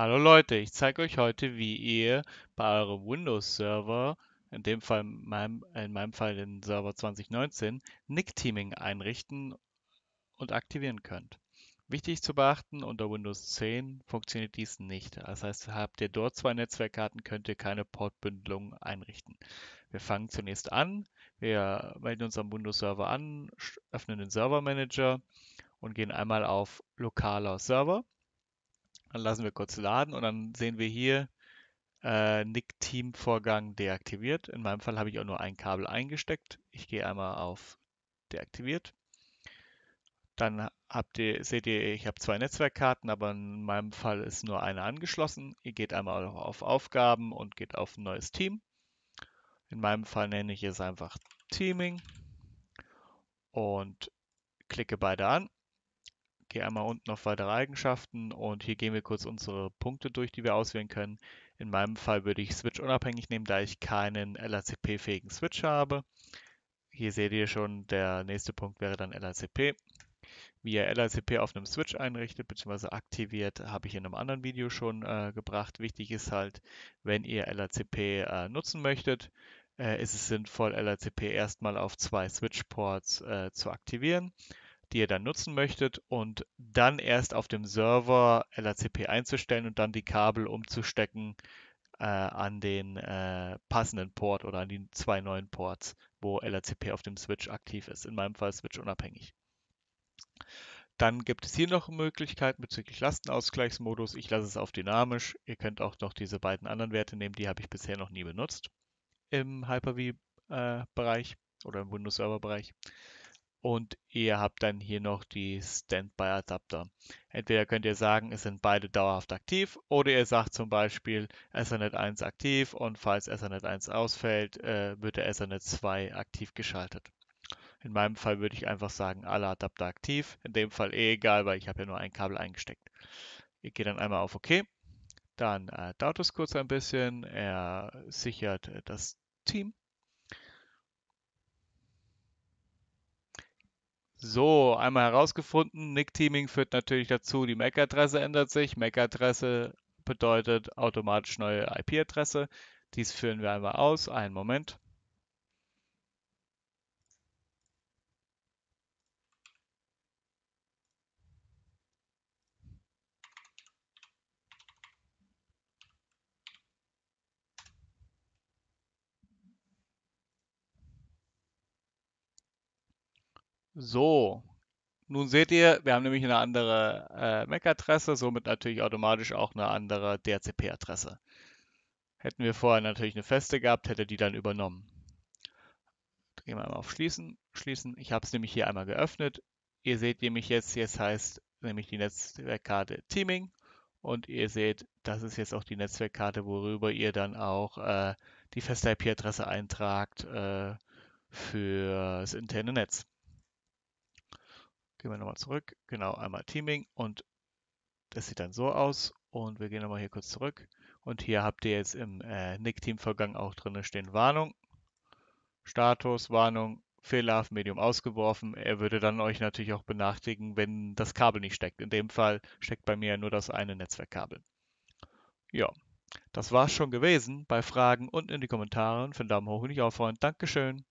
Hallo Leute, ich zeige euch heute, wie ihr bei eurem Windows-Server, in dem Fall meinem, in meinem Fall den Server 2019, Nick-Teaming einrichten und aktivieren könnt. Wichtig zu beachten, unter Windows 10 funktioniert dies nicht. Das heißt, habt ihr dort zwei Netzwerkkarten, könnt ihr keine Portbündelung einrichten. Wir fangen zunächst an. Wir melden uns am Windows-Server an, öffnen den Server-Manager und gehen einmal auf lokaler Server. Dann lassen wir kurz laden und dann sehen wir hier äh, Nick Team Vorgang deaktiviert. In meinem Fall habe ich auch nur ein Kabel eingesteckt. Ich gehe einmal auf deaktiviert. Dann habt ihr, seht ihr, ich habe zwei Netzwerkkarten, aber in meinem Fall ist nur eine angeschlossen. Ihr geht einmal auf Aufgaben und geht auf ein neues Team. In meinem Fall nenne ich es einfach Teaming und klicke beide an. Gehe einmal unten auf weitere Eigenschaften und hier gehen wir kurz unsere Punkte durch, die wir auswählen können. In meinem Fall würde ich Switch unabhängig nehmen, da ich keinen LACP-fähigen Switch habe. Hier seht ihr schon, der nächste Punkt wäre dann LACP. Wie ihr LACP auf einem Switch einrichtet bzw. aktiviert, habe ich in einem anderen Video schon äh, gebracht. Wichtig ist halt, wenn ihr LACP äh, nutzen möchtet, äh, ist es sinnvoll, LACP erstmal auf zwei Switch-Ports äh, zu aktivieren die ihr dann nutzen möchtet und dann erst auf dem Server LACP einzustellen und dann die Kabel umzustecken äh, an den äh, passenden Port oder an die zwei neuen Ports, wo LACP auf dem Switch aktiv ist. In meinem Fall Switch unabhängig. Dann gibt es hier noch Möglichkeiten bezüglich Lastenausgleichsmodus. Ich lasse es auf dynamisch. Ihr könnt auch noch diese beiden anderen Werte nehmen, die habe ich bisher noch nie benutzt im Hyper-V-Bereich äh, oder im Windows-Server-Bereich. bereich und ihr habt dann hier noch die Standby-Adapter. Entweder könnt ihr sagen, es sind beide dauerhaft aktiv oder ihr sagt zum Beispiel Ethernet 1 aktiv und falls Ethernet 1 ausfällt, äh, wird der Ethernet 2 aktiv geschaltet. In meinem Fall würde ich einfach sagen, alle Adapter aktiv. In dem Fall eh egal, weil ich habe ja nur ein Kabel eingesteckt. Ihr geht dann einmal auf OK. Dann äh, dauert es kurz ein bisschen. Er sichert äh, das Team So, einmal herausgefunden, Nick Teaming führt natürlich dazu, die MAC-Adresse ändert sich. MAC-Adresse bedeutet automatisch neue IP-Adresse. Dies führen wir einmal aus. Einen Moment. So, nun seht ihr, wir haben nämlich eine andere äh, MAC-Adresse, somit natürlich automatisch auch eine andere DHCP-Adresse. Hätten wir vorher natürlich eine feste gehabt, hätte die dann übernommen. Drehen wir einmal auf Schließen. Schließen. Ich habe es nämlich hier einmal geöffnet. Ihr seht nämlich jetzt, jetzt heißt nämlich die Netzwerkkarte Teaming. Und ihr seht, das ist jetzt auch die Netzwerkkarte, worüber ihr dann auch äh, die feste IP-Adresse eintragt äh, für das interne Netz. Gehen wir nochmal zurück. Genau, einmal Teaming und das sieht dann so aus. Und wir gehen nochmal hier kurz zurück. Und hier habt ihr jetzt im äh, Nick-Team-Vorgang auch drin stehen Warnung, Status, Warnung, fehlerhaft Medium ausgeworfen. Er würde dann euch natürlich auch benachrichtigen, wenn das Kabel nicht steckt. In dem Fall steckt bei mir nur das eine Netzwerkkabel. Ja, das war's schon gewesen. Bei Fragen unten in die Kommentare. Für einen Daumen hoch und ich aufhören. Dankeschön.